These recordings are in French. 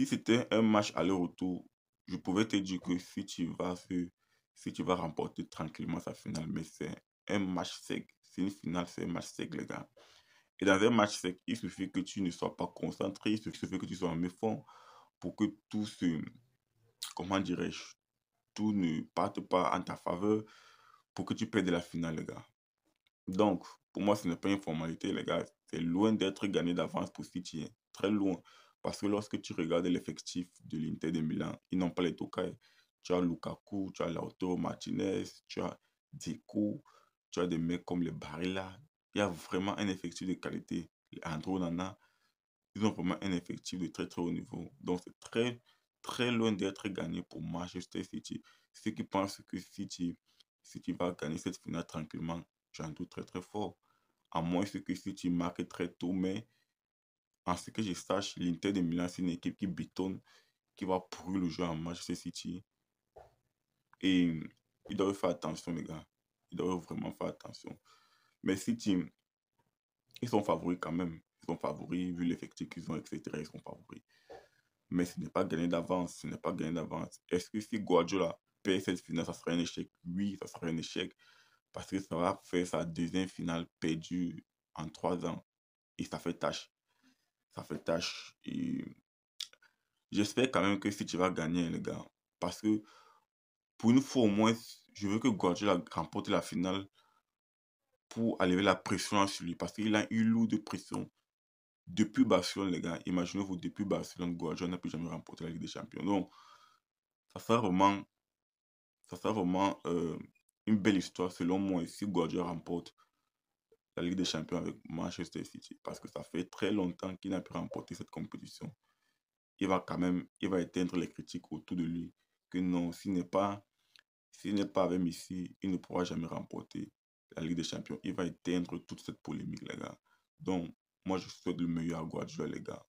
Si c'était un match aller-retour, je pouvais te dire que si tu vas si tu vas remporter tranquillement sa finale, mais c'est un match sec. C'est une finale, c'est un match sec, les gars. Et dans un match sec, il suffit que tu ne sois pas concentré, il suffit que tu sois en méfond pour que tout comment dirais-je, tout ne parte pas en ta faveur pour que tu perdes la finale, les gars. Donc, pour moi, ce n'est pas une formalité, les gars. C'est loin d'être gagné d'avance pour es hein. Très loin. Parce que lorsque tu regardes l'effectif de l'Inter de Milan, ils n'ont pas les Tokai. Tu as Lukaku, tu as Lautaro Martinez, tu as Deco, tu as des mecs comme les Barilla. Il y a vraiment un effectif de qualité. Les Andro ils ont vraiment un effectif de très très haut niveau. Donc c'est très très loin d'être gagné pour Manchester City. Ceux qui pensent que City, tu va gagner cette finale tranquillement, j'en doute très très fort. À moins que City marque très tôt, mais en ce que je sache, l'Inter de Milan, c'est une équipe qui bétonne, qui va pourrir le jeu en Manchester City. Et euh, ils doivent faire attention, les gars. Ils doivent vraiment faire attention. Mais City, ils sont favoris quand même. Ils sont favoris, vu l'effectif qu'ils ont, etc. Ils sont favoris. Mais ce n'est pas gagné d'avance. Ce n'est pas gagné d'avance. Est-ce que si Guardiola perd cette finale, ça sera un échec Oui, ça sera un échec. Parce que ça va faire sa deuxième finale perdue en trois ans. Et ça fait tâche fait tâche. Et j'espère quand même que si tu vas gagner, les gars. Parce que pour une fois au moins, je veux que la remporte la finale pour enlever la pression sur lui. Parce qu'il a eu lourd de pression depuis Barcelone, les gars. Imaginez-vous, depuis Barcelone, Guardiola n'a plus jamais remporté la Ligue des Champions. Donc, ça sera vraiment, ça sera vraiment euh, une belle histoire selon moi. si Guardiola remporte la Ligue des Champions avec Manchester City parce que ça fait très longtemps qu'il n'a pu remporter cette compétition. Il va quand même, il va éteindre les critiques autour de lui que non, s'il n'est pas, s'il n'est pas avec Messi, il ne pourra jamais remporter la Ligue des Champions. Il va éteindre toute cette polémique, les gars. Donc, moi, je souhaite le meilleur à Guardiola, les gars.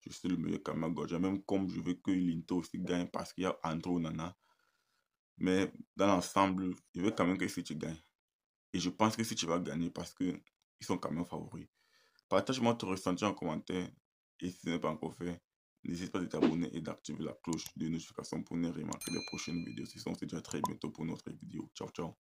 Je suis le meilleur quand même à Guardiola, même comme je veux que Linto aussi gagne parce qu'il y a Andro Nana. Mais dans l'ensemble, je veux quand même que City gagne. Et je pense que si tu vas gagner parce qu'ils sont quand même favoris. Partage-moi ton ressenti en commentaire. Et si ce n'est pas encore fait, n'hésite pas à t'abonner et d'activer la cloche de notification pour ne rien manquer des prochaines vidéos. Sinon, on se très bientôt pour une autre vidéo. Ciao, ciao.